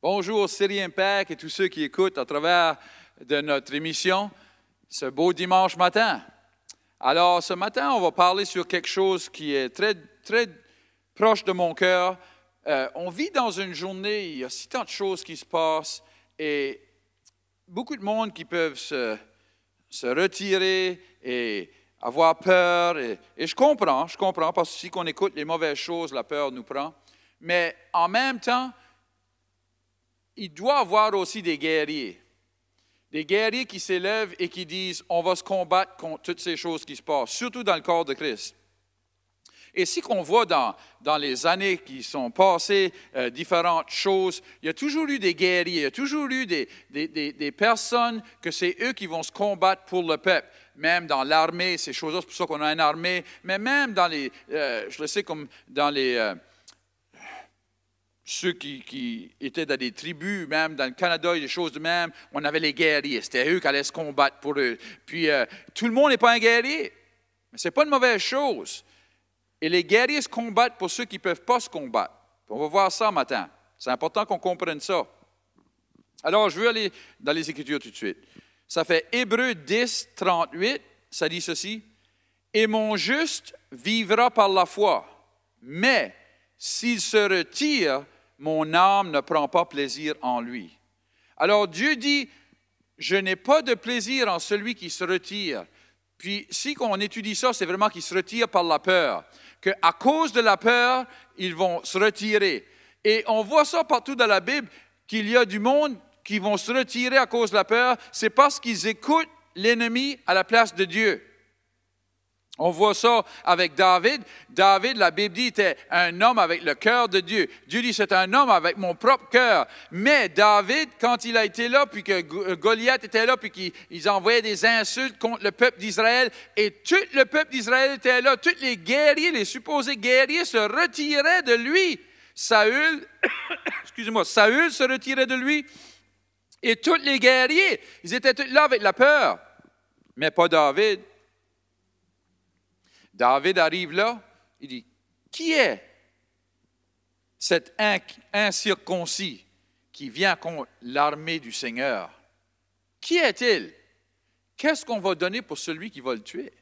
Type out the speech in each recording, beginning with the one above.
Bonjour Siri Impact et tous ceux qui écoutent à travers de notre émission ce beau dimanche matin. Alors ce matin, on va parler sur quelque chose qui est très, très proche de mon cœur. Euh, on vit dans une journée, il y a si tant de choses qui se passent et beaucoup de monde qui peuvent se, retirer et avoir peur. Et, et je comprends, je comprends, parce que si on écoute les mauvaises choses, la peur nous prend. Mais en même temps, il doit avoir aussi des guerriers. Des guerriers qui s'élèvent et qui disent, on va se combattre contre toutes ces choses qui se passent, surtout dans le corps de Christ. Et si qu'on voit dans, dans les années qui sont passées euh, différentes choses, il y a toujours eu des guerriers, il y a toujours eu des, des, des, personnes que c'est eux qui vont se combattre pour le peuple. Même dans l'armée, ces choses-là, c'est pour ça qu'on a une armée, mais même dans les, euh, je le sais, comme dans les... Euh, ceux qui, étaient dans des tribus, même dans le Canada il y a des choses de même, on avait les guerriers. C'était eux qui allaient se combattre pour eux. Puis euh, tout le monde n'est pas un guerrier, mais ce n'est pas une mauvaise chose. Et les guerriers se combattent pour ceux qui ne peuvent pas se combattre. on va voir ça matin. C'est important qu'on comprenne ça. Alors, je veux aller dans les Écritures tout de suite. Ça fait Hébreu 10, 38, ça dit ceci. Et mon juste vivra par la foi, mais s'il se retire, mon âme ne prend pas plaisir en lui. Alors Dieu dit, je n'ai pas de plaisir en celui qui se retire. Puis si on étudie ça, c'est vraiment qu'il se retire par la peur, qu'à cause de la peur, ils vont se retirer. Et on voit ça partout dans la Bible, qu'il y a du monde qui vont se retirer à cause de la peur, c'est parce qu'ils écoutent l'ennemi à la place de Dieu. On voit ça avec David. David, la Bible dit, était un homme avec le cœur de Dieu. Dieu dit, c'est un homme avec mon propre cœur. Mais David, quand il a été là, puis que euh, Goliath était là, puis qu'ils envoyaient des insultes contre le peuple d'Israël, et tout le peuple d'Israël était là, tous les guerriers, les supposés guerriers se retiraient de lui. Saül, excusez-moi, Saül se retirait de lui, et tous les guerriers, ils étaient tous là avec la peur. Mais pas David. David arrive là, il dit, qui est cet incirconcis qui vient contre l'armée du Seigneur? Qui est-il? Qu'est-ce qu'on va donner pour celui qui va le tuer?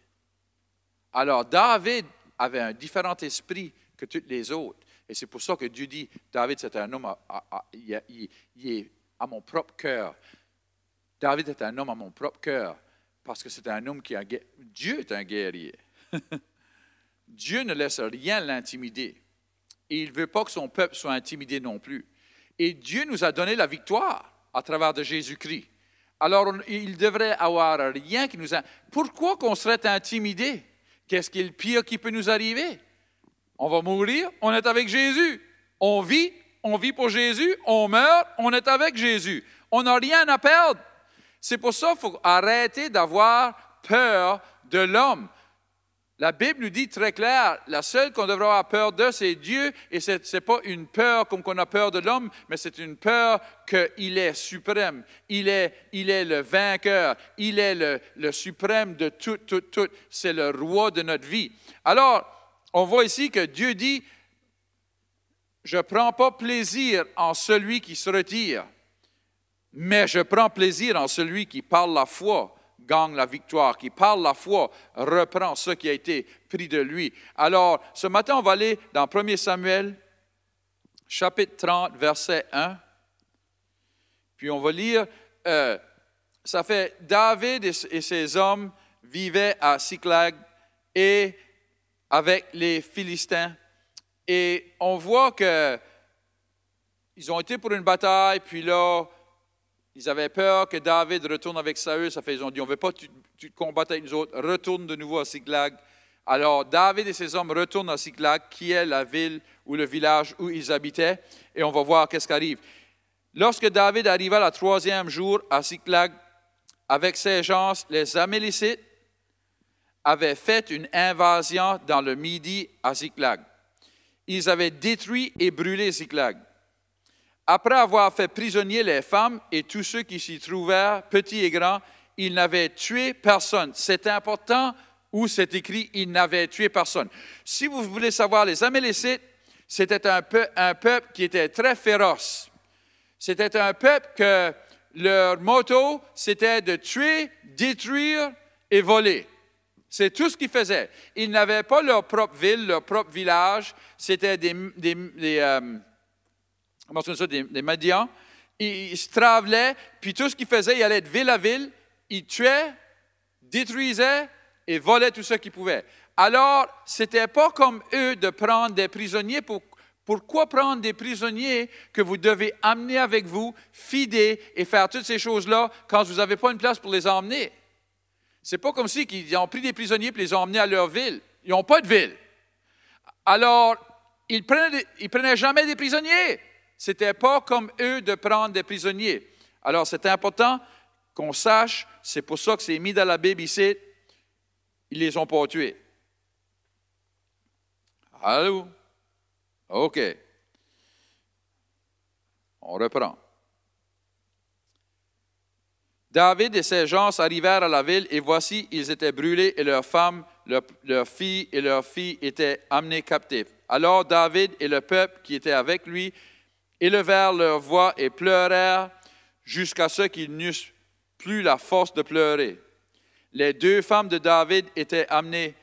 Alors David avait un différent esprit que tous les autres. Et c'est pour ça que Dieu dit, David, c'est un homme, à, est à mon propre cœur. David est un homme à mon propre cœur parce que c'est un homme qui a... Dieu est un guerrier. Dieu ne laisse rien l'intimider. Et il ne veut pas que son peuple soit intimidé non plus. Et Dieu nous a donné la victoire à travers de Jésus-Christ. Alors, il devrait avoir rien qui nous... Pourquoi qu'on serait intimidé? Qu'est-ce qui est le pire qui peut nous arriver? On va mourir, on est avec Jésus. On vit, on vit pour Jésus, on meurt, on est avec Jésus. On n'a rien à perdre. C'est pour ça qu'il faut arrêter d'avoir peur de l'homme. La Bible nous dit très clair, la seule qu'on devrait avoir peur de, c'est Dieu, et ce n'est pas une peur comme qu'on a peur de l'homme, mais c'est une peur qu'il est suprême, il est, il est le vainqueur, il est le, le suprême de tout, tout, tout, c'est le roi de notre vie. Alors, on voit ici que Dieu dit, je ne prends pas plaisir en celui qui se retire, mais je prends plaisir en celui qui parle la foi gagne la victoire, qui parle la foi reprend ce qui a été pris de lui. Alors, ce matin, on va aller dans 1 Samuel, chapitre 30, verset 1. Puis on va lire, euh, ça fait David et ses hommes vivaient à Siclag et avec les Philistins. Et on voit que ils ont été pour une bataille, puis là, ils avaient peur que David retourne avec Saül. Ça fait, ils ont dit, on ne veut pas que tu, combattes avec nous autres. Retourne de nouveau à Siglag. Alors David et ses hommes retournent à Siglag, qui est la ville ou le village où ils habitaient. Et on va voir qu'est-ce qui arrive. Lorsque David arriva le troisième jour à Siglag avec ses gens, les Amélicites avaient fait une invasion dans le Midi à Ziklag. Ils avaient détruit et brûlé Ziklag. Après avoir fait prisonnier les femmes et tous ceux qui s'y trouvèrent, petits et grands, ils n'avaient tué personne. C'est important où c'est écrit ils n'avaient tué personne. Si vous voulez savoir, les Amélécites, c'était un, peu, un peuple qui était très féroce. C'était un peuple que leur motto, c'était de tuer, détruire et voler. C'est tout ce qu'ils faisaient. Ils n'avaient pas leur propre ville, leur propre village. C'était des, euh, on mentionne ça des, des ils, se travelaient, puis tout ce qu'ils faisaient, ils allaient de ville à ville, ils tuaient, détruisaient et volaient tout ce qu'ils pouvaient. Alors, ce n'était pas comme eux de prendre des prisonniers pourquoi prendre des prisonniers que vous devez amener avec vous, fider et faire toutes ces choses-là quand vous n'avez pas une place pour les emmener? C'est pas comme si ils ont pris des prisonniers et les ont emmenés à leur ville. Ils n'ont pas de ville. Alors, ils ne ils prenaient jamais des prisonniers. C'était pas comme eux de prendre des prisonniers. Alors, c'est important qu'on sache, c'est pour ça que c'est mis dans la Bible ici, ils les ont pas tués. Allô? OK. On reprend. David et ses gens arrivèrent à la ville, et voici, ils étaient brûlés, et leurs femmes, leurs, filles et leurs filles étaient amenées captives. Alors David et le peuple qui était avec lui élevèrent leur voix et pleurèrent jusqu'à ce qu'ils n'eussent plus la force de pleurer. Les deux femmes de David étaient amenées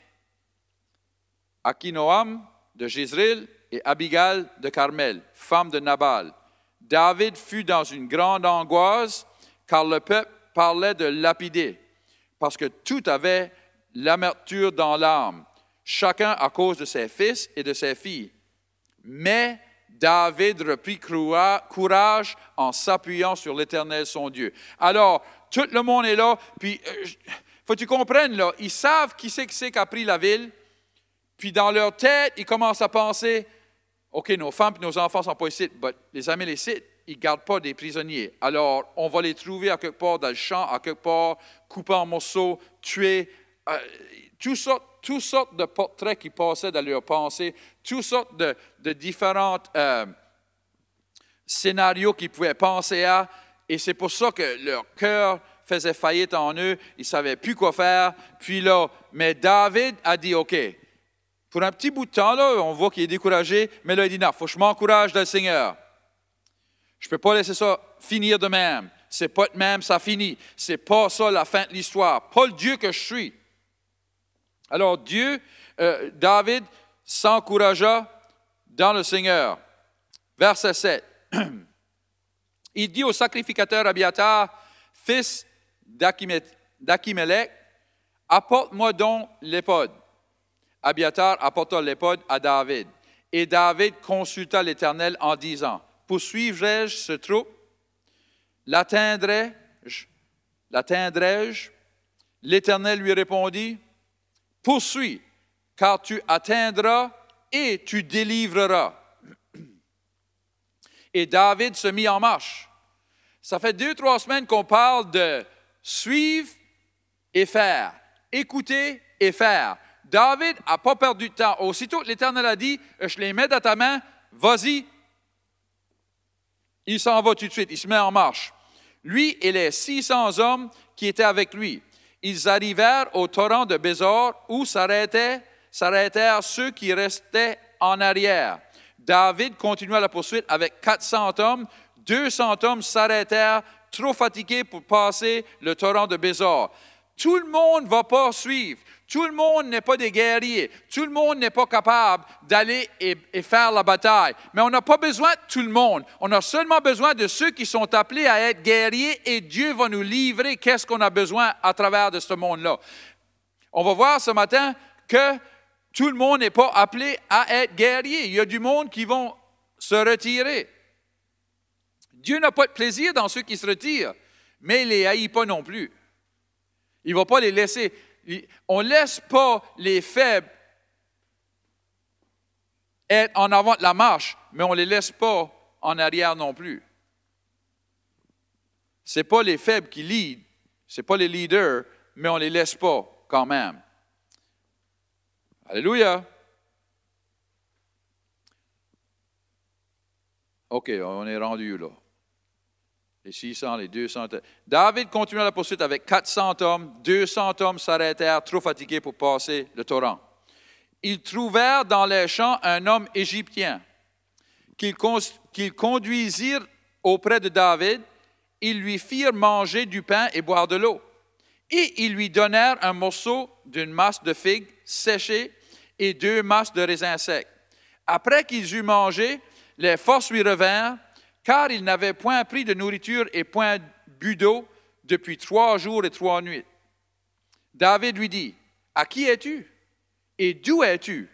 Kinoam de Jézril et Abigail de Carmel, femme de Nabal. David fut dans une grande angoisse car le peuple parlait de lapider, parce que tout avait l'amerture dans l'âme, chacun à cause de ses fils et de ses filles. Mais David reprit courage en s'appuyant sur l'Éternel, son Dieu. Alors, tout le monde est là, puis euh, faut que tu comprennes, là, ils savent qui c'est que c'est qui a pris la ville, puis dans leur tête, ils commencent à penser, OK, nos femmes et nos enfants ne sont pas ici, mais les sites, ils ne gardent pas des prisonniers. Alors, on va les trouver à quelque part dans le champ, à quelque part, coupés en morceaux, tués, ah, toutes, sortes, toutes, sortes, de portraits qui passaient dans leur pensée, toutes sortes de, de différents euh, scénarios qu'ils pouvaient penser à. Et c'est pour ça que leur cœur faisait faillite en eux, ils ne savaient plus quoi faire. Puis là, mais David a dit, OK, pour un petit bout de temps, là, on voit qu'il est découragé, mais là, il dit, non, il faut que je m'encourage dans le Seigneur. Je ne peux pas laisser ça finir de même. C'est pas de même, ça finit. C'est pas ça la fin de l'histoire. Pas le Dieu que je suis. Alors Dieu, euh, David s'encouragea dans le Seigneur. Verset 7. Il dit au sacrificateur Abiatar, fils d'Achimélec, apporte-moi donc l'épode. Abiatar apporta l'épode à David. Et David consulta l'Éternel en disant, poursuivrai-je ce troupe? L'atteindrai-je? L'atteindrai-je? L'Éternel lui répondit, Poursuis, car tu atteindras et tu délivreras. Et David se mit en marche. Ça fait deux, trois semaines qu'on parle de suivre et faire, écouter et faire. David n'a pas perdu de temps. Aussitôt, l'Éternel a dit, je les mets dans ta main, vas-y. Il s'en va tout de suite, il se met en marche. Lui et les 600 hommes qui étaient avec lui ils arrivèrent au torrent de Bézor où s'arrêtèrent ceux qui restaient en arrière. David continua la poursuite avec 400 hommes. 200 hommes s'arrêtèrent, trop fatigués pour passer le torrent de Bézor. Tout le monde ne va pas suivre. Tout le monde n'est pas des guerriers. Tout le monde n'est pas capable d'aller et, faire la bataille. Mais on n'a pas besoin de tout le monde. On a seulement besoin de ceux qui sont appelés à être guerriers et Dieu va nous livrer qu'est-ce qu'on a besoin à travers de ce monde-là. On va voir ce matin que tout le monde n'est pas appelé à être guerrier. Il y a du monde qui vont se retirer. Dieu n'a pas de plaisir dans ceux qui se retirent, mais il ne les haït pas non plus. Il ne va pas les laisser. On ne laisse pas les faibles être en avant de la marche, mais on ne les laisse pas en arrière non plus. Ce n'est pas les faibles qui lead, ce n'est pas les leaders, mais on ne les laisse pas quand même. Alléluia. OK, on est rendu là. Les 600, les 200. David continua la poursuite avec 400 hommes. 200 hommes s'arrêtèrent, trop fatigués pour passer le torrent. Ils trouvèrent dans les champs un homme égyptien qu'ils conduisirent auprès de David. Ils lui firent manger du pain et boire de l'eau. Et ils lui donnèrent un morceau d'une masse de figues séchées et deux masses de raisins secs. Après qu'ils eurent mangé, les forces lui revinrent car il n'avait point pris de nourriture et point bu d'eau depuis trois jours et trois nuits. David lui dit, À qui es-tu et d'où es-tu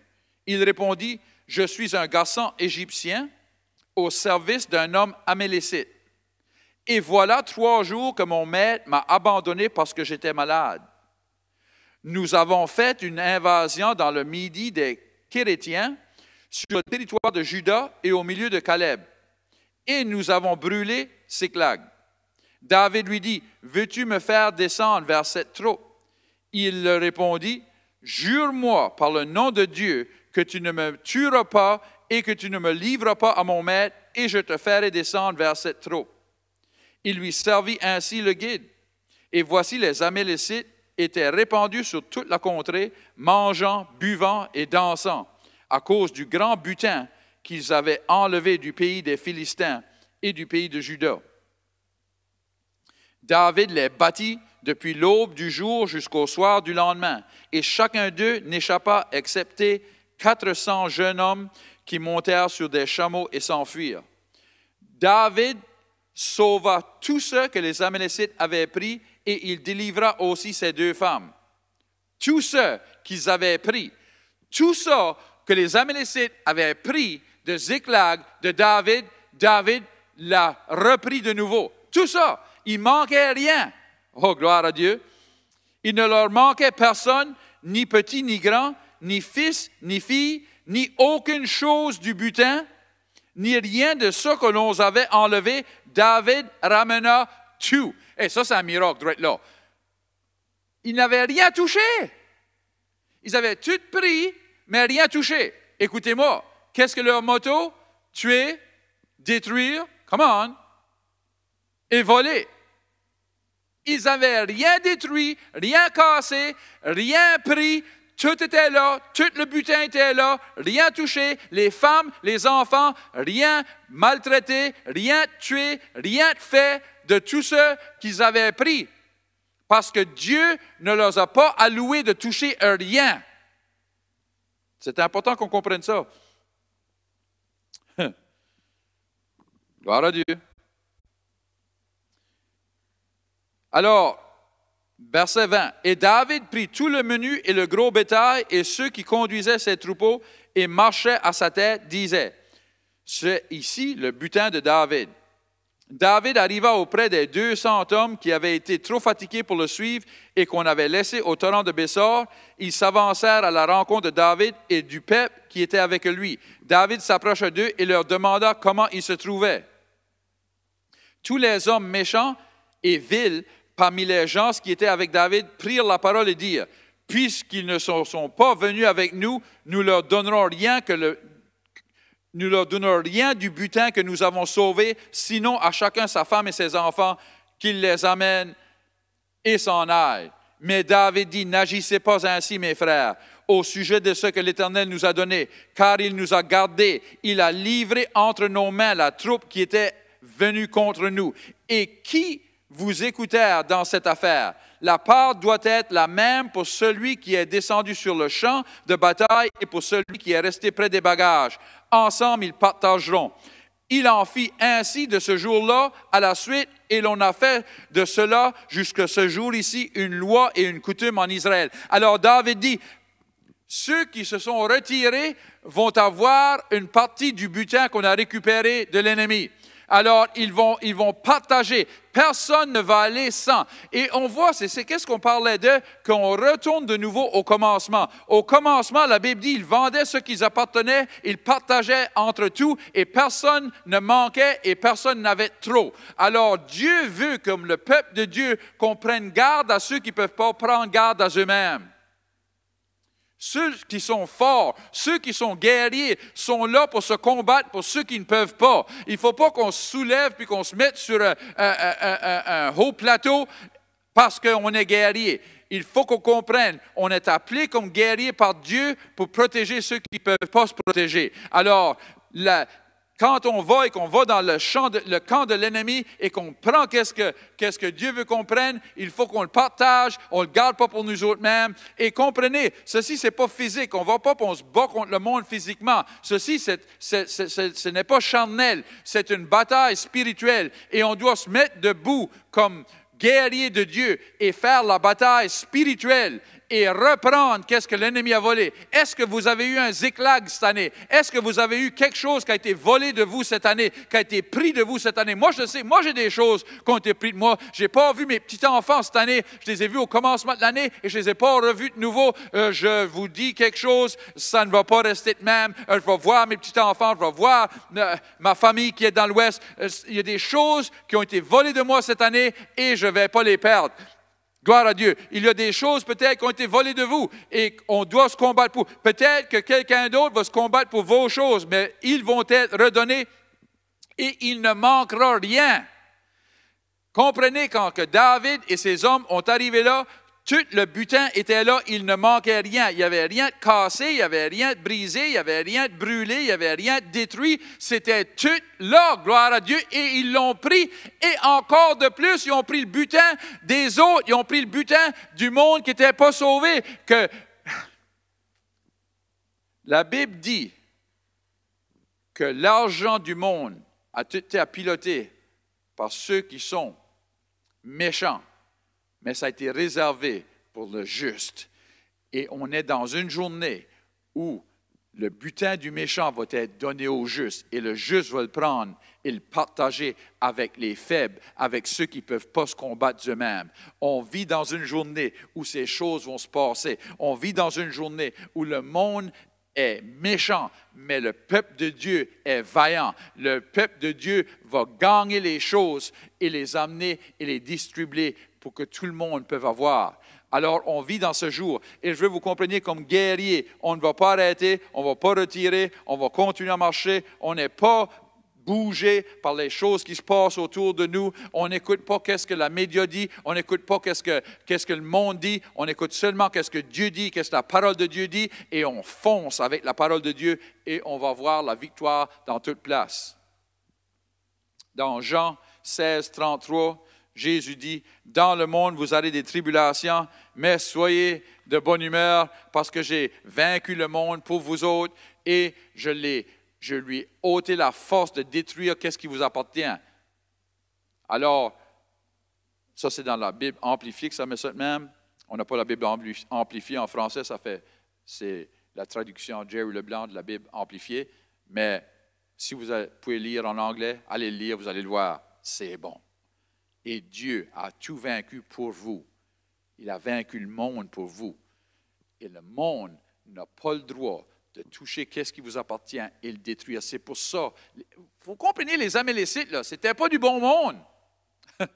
Il répondit, Je suis un garçon égyptien au service d'un homme amélécite. Et voilà trois jours que mon maître m'a abandonné parce que j'étais malade. Nous avons fait une invasion dans le midi des Kérétiens sur le territoire de Juda et au milieu de Caleb et nous avons brûlé ces clagues. David lui dit, veux-tu me faire descendre vers cette troupe? Il lui répondit, jure-moi par le nom de Dieu que tu ne me tueras pas et que tu ne me livres pas à mon maître, et je te ferai descendre vers cette troupe. Il lui servit ainsi le guide. Et voici les Amélicites étaient répandus sur toute la contrée, mangeant, buvant et dansant, à cause du grand butin qu'ils avaient enlevés du pays des Philistins et du pays de Juda. David les battit depuis l'aube du jour jusqu'au soir du lendemain, et chacun d'eux n'échappa, excepté 400 jeunes hommes qui montèrent sur des chameaux et s'enfuirent. David sauva tous ceux que les Amalécites avaient pris, et il délivra aussi ses deux femmes. Tous ceux qu'ils avaient pris, tous ceux que les Amalécites avaient pris, de Ziklag, de David. David l'a repris de nouveau. Tout ça, il manquait rien. Oh, gloire à Dieu. Il ne leur manquait personne, ni petit ni grand, ni fils ni fille, ni aucune chose du butin, ni rien de ce que l'on avait enlevé. David ramena tout. Et ça, c'est un miracle, là. Ils n'avaient rien touché. Ils avaient tout pris, mais rien touché. Écoutez-moi, Qu'est-ce que leur moto, Tuer, détruire, come on, et voler. Ils n'avaient rien détruit, rien cassé, rien pris. Tout était là, tout le butin était là, rien touché, les femmes, les enfants, rien maltraité, rien tué, rien fait de tout ce qu'ils avaient pris. Parce que Dieu ne leur a pas alloué de toucher rien. C'est important qu'on comprenne ça. Gloire à Dieu. Alors, verset 20. Et David prit tout le menu et le gros bétail, et ceux qui conduisaient ses troupeaux et marchaient à sa tête disaient, C'est ici le butin de David. David arriva auprès des 200 hommes qui avaient été trop fatigués pour le suivre et qu'on avait laissés au torrent de Bessor. Ils s'avancèrent à la rencontre de David et du peuple qui étaient avec lui. David s'approcha d'eux et leur demanda comment ils se trouvaient. Tous les hommes méchants et vils parmi les gens qui étaient avec David prirent la parole et dirent, puisqu'ils ne sont, pas venus avec nous, nous leur donnerons rien que nous leur donnerons rien du butin que nous avons sauvé, sinon à chacun sa femme et ses enfants, qu'ils les amènent et s'en aillent. Mais David dit, n'agissez pas ainsi, mes frères au sujet de ce que l'Éternel nous a donné, car il nous a gardés, il a livré entre nos mains la troupe qui était venue contre nous. Et qui vous écoutèrent dans cette affaire? La part doit être la même pour celui qui est descendu sur le champ de bataille et pour celui qui est resté près des bagages. Ensemble, ils partageront. Il en fit ainsi de ce jour-là à la suite, et l'on a fait de cela jusqu'à ce jour ici une loi et une coutume en Israël. Alors David dit, ceux qui se sont retirés vont avoir une partie du butin qu'on a récupéré de l'ennemi. Alors, ils vont, ils vont partager. Personne ne va aller sans. Et on voit, c'est qu'est-ce qu'on parlait de, qu'on retourne de nouveau au commencement. Au commencement, la Bible dit, ils vendaient ce qu'ils appartenaient, ils partageaient entre tous, et personne ne manquait et personne n'avait trop. Alors, Dieu veut, comme le peuple de Dieu, qu'on prenne garde à ceux qui ne peuvent pas prendre garde à eux-mêmes. Ceux qui sont forts, ceux qui sont guerriers, sont là pour se combattre pour ceux qui ne peuvent pas. Il ne faut pas qu'on se soulève puis qu'on se mette sur euh, euh, euh, un, haut plateau parce qu'on est guerrier. Il faut qu'on comprenne, on est appelé comme guerrier par Dieu pour protéger ceux qui ne peuvent pas se protéger. Alors, la, quand on va et qu'on va dans le, champ le camp de l'ennemi et qu'on prend qu'est-ce que, ce que Dieu veut qu'on prenne, il faut qu'on le partage, on ne le garde pas pour nous autres-mêmes. Et comprenez, ceci, ce n'est pas physique. On ne va pas pour se bat contre le monde physiquement. Ceci, ce n'est pas charnel. C'est une bataille spirituelle. Et on doit se mettre debout comme guerrier de Dieu et faire la bataille spirituelle et reprendre qu'est-ce que l'ennemi a volé. Est-ce que vous avez eu un ziklag cette année? Est-ce que vous avez eu quelque chose qui a été volé de vous cette année, qui a été pris de vous cette année? Moi, je sais, moi, j'ai des choses qui ont été prises de moi. Je n'ai pas vu mes petits-enfants cette année. Je les ai vus au commencement de l'année et je ne les ai pas revus de nouveau. Euh, je vous dis quelque chose, ça ne va pas rester de même. Euh, je vais voir mes petits-enfants, je vais voir euh, ma famille qui est dans l'Ouest. il y a des choses qui ont été volées de moi cette année et je ne vais pas les perdre. Gloire à Dieu. Il y a des choses peut-être qui ont été volées de vous et on doit se combattre pour. Peut-être que quelqu'un d'autre va se combattre pour vos choses, mais ils vont être redonnés et il ne manquera rien. Comprenez quand que David et ses hommes ont arrivé là, tout le butin était là, il ne manquait rien. Il n'y avait rien cassé, il n'y avait rien brisé, il n'y avait rien de brûlé, il n'y avait rien de détruit. C'était tout là, gloire à Dieu, et ils l'ont pris. Et encore de plus, ils ont pris le butin des autres, ils ont pris le butin du monde qui n'était pas sauvé. Que la Bible dit que l'argent du monde a été piloté par ceux qui sont méchants mais ça a été réservé pour le juste. Et on est dans une journée où le butin du méchant va être donné au juste et le juste va le prendre et le partager avec les faibles, avec ceux qui ne peuvent pas se combattre eux-mêmes. On vit dans une journée où ces choses vont se passer. On vit dans une journée où le monde est méchant, mais le peuple de Dieu est vaillant. Le peuple de Dieu va gagner les choses et les amener et les distribuer pour que tout le monde puisse avoir. Alors, on vit dans ce jour. Et je veux vous compreniez comme guerrier. On ne va pas arrêter, on ne va pas retirer, on va continuer à marcher. On n'est pas bougé par les choses qui se passent autour de nous. On n'écoute pas qu'est-ce que la média dit, on n'écoute pas qu'est-ce que, qu'est-ce que le monde dit, on écoute seulement qu'est-ce que Dieu dit, qu'est-ce que la parole de Dieu dit, et on fonce avec la parole de Dieu et on va voir la victoire dans toute place. Dans Jean 16, 33, Jésus dit, dans le monde, vous aurez des tribulations, mais soyez de bonne humeur parce que j'ai vaincu le monde pour vous autres et je, l'ai, je lui ai ôté la force de détruire qu'est-ce qui vous appartient. Alors, ça c'est dans la Bible amplifiée que ça me ça même. On n'a pas la Bible amplifiée en français, ça fait, c'est la traduction Jerry Leblanc de la Bible amplifiée, mais si vous pouvez lire en anglais, allez le lire, vous allez le voir, c'est bon et Dieu a tout vaincu pour vous. Il a vaincu le monde pour vous. Et le monde n'a pas le droit de toucher qu'est-ce qui vous appartient et le détruire. C'est pour ça. Vous comprenez les Amélicites, là, c'était pas du bon monde.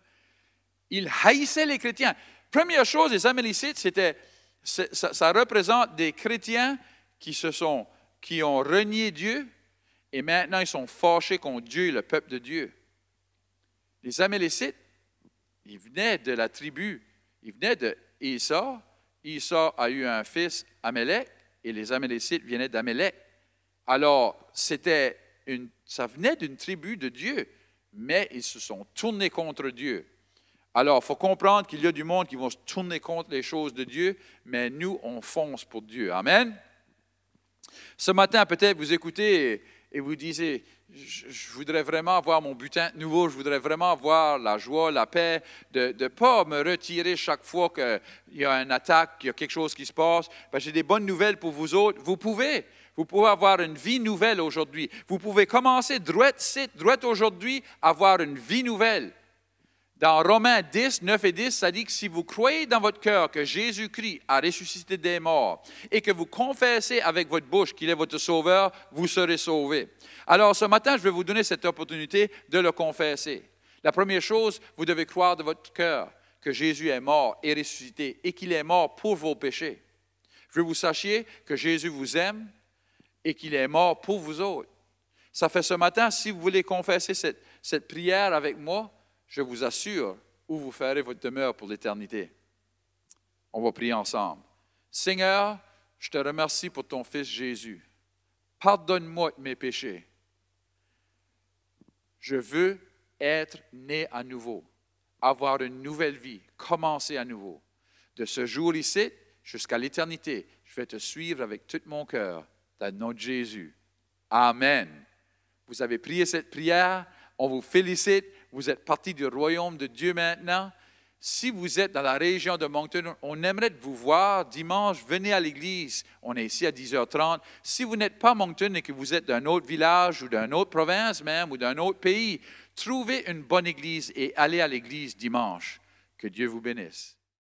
Ils haïssaient les chrétiens. Première chose, les Amélicites, c'était, ça, représente des chrétiens qui se sont, qui ont renié Dieu et maintenant ils sont fâchés contre Dieu, le peuple de Dieu. Les Amélicites, il venait de la tribu. Il venait de Issa a eu un fils, Amélec, et les Amélécites venaient d'Amélec. Alors, c'était une, ça venait d'une tribu de Dieu, mais ils se sont tournés contre Dieu. Alors, il faut comprendre qu'il y a du monde qui vont se tourner contre les choses de Dieu, mais nous, on fonce pour Dieu. Amen. Ce matin, peut-être vous écoutez et vous disiez, je, voudrais vraiment avoir mon butin nouveau, je voudrais vraiment avoir la joie, la paix, de ne pas me retirer chaque fois qu'il y a une attaque, qu'il y a quelque chose qui se passe. Ben, j'ai des bonnes nouvelles pour vous autres. Vous pouvez. Vous pouvez avoir une vie nouvelle aujourd'hui. Vous pouvez commencer droite, droite aujourd'hui, avoir une vie nouvelle. Dans Romains 10, 9 et 10, ça dit que si vous croyez dans votre cœur que Jésus-Christ a ressuscité des morts et que vous confessez avec votre bouche qu'il est votre sauveur, vous serez sauvés. Alors ce matin, je vais vous donner cette opportunité de le confesser. La première chose, vous devez croire de votre cœur que Jésus est mort et ressuscité et qu'il est mort pour vos péchés. Je veux que vous sachiez que Jésus vous aime et qu'il est mort pour vous autres. Ça fait ce matin, si vous voulez confesser cette, cette prière avec moi, je vous assure, où vous ferez votre demeure pour l'éternité. On va prier ensemble. Seigneur, je te remercie pour ton Fils Jésus. Pardonne-moi mes péchés. Je veux être né à nouveau, avoir une nouvelle vie, commencer à nouveau. De ce jour ici jusqu'à l'éternité, je vais te suivre avec tout mon cœur, dans le nom de Jésus. Amen. Vous avez prié cette prière, on vous félicite, vous êtes parti du royaume de Dieu maintenant. Si vous êtes dans la région de Moncton, on aimerait vous voir dimanche. Venez à l'église. On est ici à 10h30. Si vous n'êtes pas Moncton et que vous êtes d'un autre village ou d'une autre province même ou d'un autre pays, trouvez une bonne église et allez à l'église dimanche. Que Dieu vous bénisse.